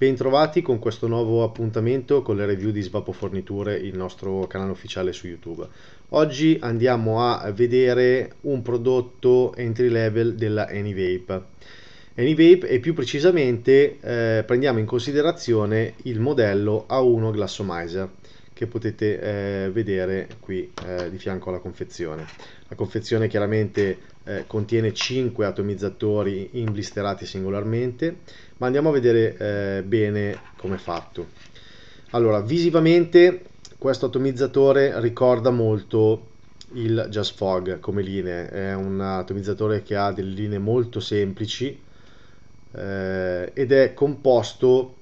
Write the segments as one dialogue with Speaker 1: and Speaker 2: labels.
Speaker 1: Bentrovati con questo nuovo appuntamento con le review di Svapo Forniture, il nostro canale ufficiale su YouTube. Oggi andiamo a vedere un prodotto entry level della AnyVape. AnyVape e più precisamente eh, prendiamo in considerazione il modello A1 Glassomizer che potete eh, vedere qui eh, di fianco alla confezione. La confezione chiaramente eh, contiene 5 atomizzatori imblisterati singolarmente, ma andiamo a vedere eh, bene come è fatto. Allora, visivamente questo atomizzatore ricorda molto il Just Fog come linee, è un atomizzatore che ha delle linee molto semplici eh, ed è composto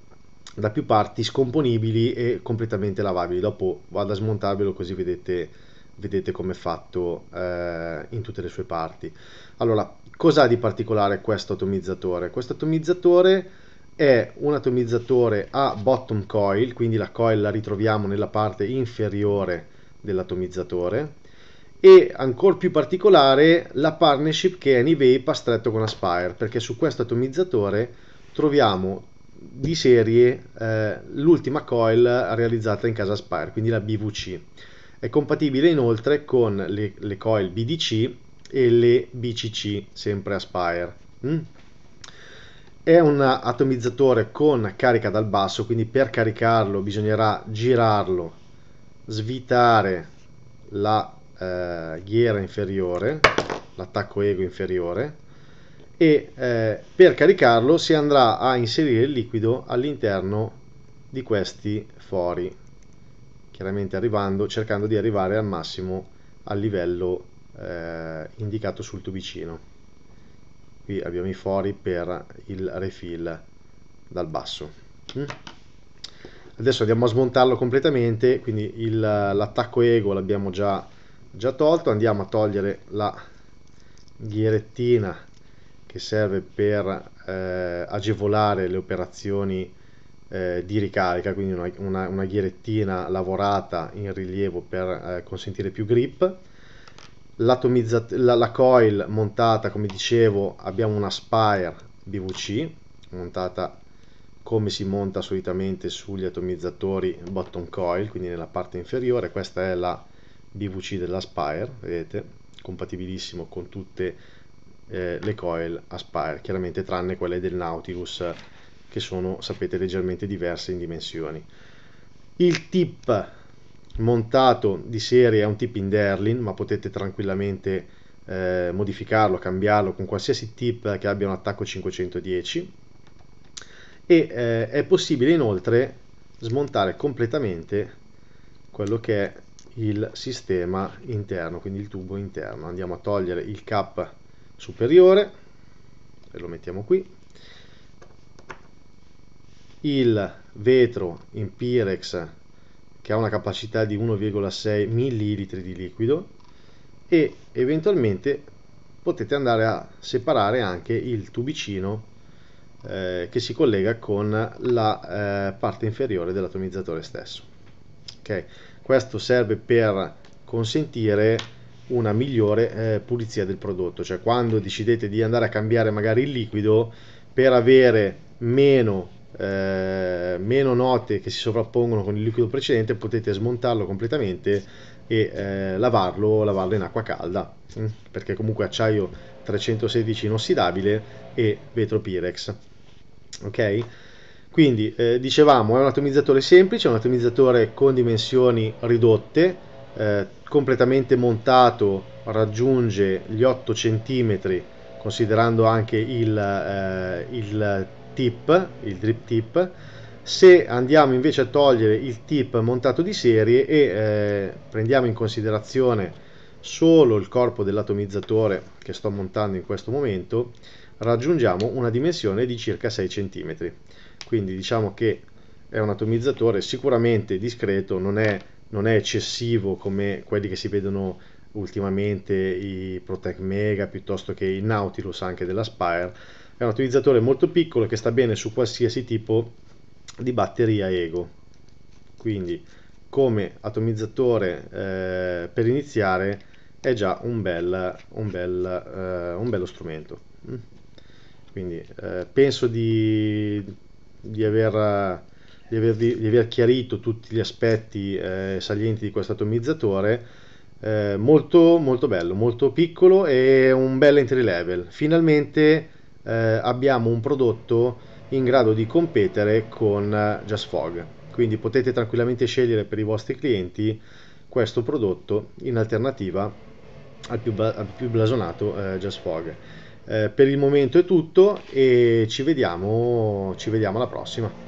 Speaker 1: da più parti scomponibili e completamente lavabili. Dopo vado a smontarvelo così vedete, vedete come è fatto eh, in tutte le sue parti. Allora, cosa ha di particolare questo atomizzatore? Questo atomizzatore è un atomizzatore a bottom coil, quindi la coil la ritroviamo nella parte inferiore dell'atomizzatore e ancora più particolare la partnership che Anyvape ha stretto con Aspire perché su questo atomizzatore troviamo di serie eh, l'ultima coil realizzata in casa Spire, quindi la BVC. È compatibile inoltre con le, le coil BDC e le BCC, sempre Aspire. Mm? È un atomizzatore con carica dal basso, quindi per caricarlo bisognerà girarlo, svitare la eh, ghiera inferiore, l'attacco ego inferiore, e eh, per caricarlo si andrà a inserire il liquido all'interno di questi fori chiaramente arrivando cercando di arrivare al massimo al livello eh, indicato sul tubicino qui abbiamo i fori per il refill dal basso mm? adesso andiamo a smontarlo completamente quindi l'attacco ego l'abbiamo già, già tolto andiamo a togliere la ghirettina che serve per eh, agevolare le operazioni eh, di ricarica, quindi una, una, una, ghirettina lavorata in rilievo per eh, consentire più grip. La, la coil montata, come dicevo, abbiamo una Spire BVC montata come si monta solitamente sugli atomizzatori bottom coil, quindi nella parte inferiore, questa è la BVC della Spire, vedete, compatibilissimo con tutte eh, le coil Aspire, chiaramente tranne quelle del Nautilus che sono, sapete, leggermente diverse in dimensioni. Il tip montato di serie è un tip in Derlin, ma potete tranquillamente eh, modificarlo, cambiarlo con qualsiasi tip che abbia un attacco 510 e eh, è possibile inoltre smontare completamente quello che è il sistema interno, quindi il tubo interno. Andiamo a togliere il cap superiore e lo mettiamo qui il vetro in pyrex che ha una capacità di 1,6 millilitri di liquido e eventualmente potete andare a separare anche il tubicino eh, che si collega con la eh, parte inferiore dell'atomizzatore stesso okay. questo serve per consentire una migliore eh, pulizia del prodotto, cioè quando decidete di andare a cambiare magari il liquido per avere meno, eh, meno note che si sovrappongono con il liquido precedente potete smontarlo completamente e eh, lavarlo, lavarlo in acqua calda mm, perché comunque acciaio 316 inossidabile e vetro Pirex ok? Quindi eh, dicevamo è un atomizzatore semplice, è un atomizzatore con dimensioni ridotte eh, completamente montato raggiunge gli 8 cm considerando anche il, eh, il tip, il drip tip se andiamo invece a togliere il tip montato di serie e eh, prendiamo in considerazione solo il corpo dell'atomizzatore che sto montando in questo momento raggiungiamo una dimensione di circa 6 cm quindi diciamo che è un atomizzatore sicuramente discreto non è non è eccessivo come quelli che si vedono ultimamente i Protect Mega piuttosto che i Nautilus anche della Spire è un utilizzatore molto piccolo che sta bene su qualsiasi tipo di batteria ego quindi come atomizzatore eh, per iniziare è già un bel, un bel eh, un bello strumento mm. quindi eh, penso di, di aver di aver, di aver chiarito tutti gli aspetti eh, salienti di questo atomizzatore. Eh, molto, molto bello, molto piccolo e un bel entry level. Finalmente eh, abbiamo un prodotto in grado di competere con eh, Just Fog. Quindi potete tranquillamente scegliere per i vostri clienti questo prodotto in alternativa al più, al più blasonato eh, Fog. Eh, per il momento è tutto e ci vediamo, ci vediamo alla prossima.